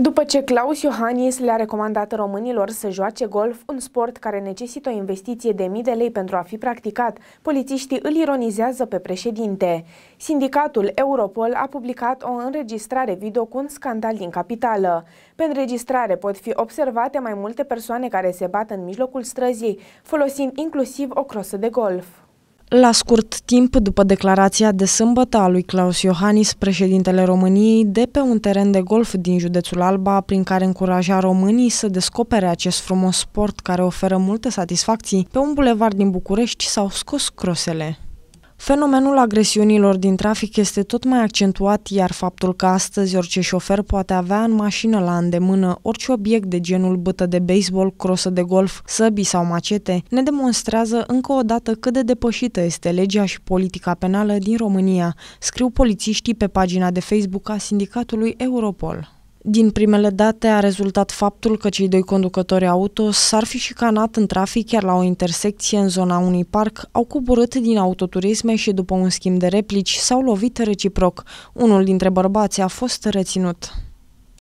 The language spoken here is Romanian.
După ce Claus Iohannis le-a recomandat românilor să joace golf, un sport care necesită o investiție de mii de lei pentru a fi practicat, polițiștii îl ironizează pe președinte. Sindicatul Europol a publicat o înregistrare video cu un scandal din capitală. Pe înregistrare pot fi observate mai multe persoane care se bat în mijlocul străzii, folosind inclusiv o crosă de golf. La scurt timp după declarația de sâmbătă a lui Claus Iohannis, președintele României, de pe un teren de golf din județul Alba, prin care încuraja românii să descopere acest frumos sport care oferă multe satisfacții, pe un bulevard din București s-au scos crosele. Fenomenul agresiunilor din trafic este tot mai accentuat, iar faptul că astăzi orice șofer poate avea în mașină la îndemână orice obiect de genul bătă de baseball, crosă de golf, săbi sau macete, ne demonstrează încă o dată cât de depășită este legea și politica penală din România, scriu polițiștii pe pagina de Facebook a Sindicatului Europol. Din primele date a rezultat faptul că cei doi conducători auto s-ar fi șicanat în trafic chiar la o intersecție în zona unui parc, au coborât din autoturisme și după un schimb de replici s-au lovit reciproc. Unul dintre bărbați a fost reținut.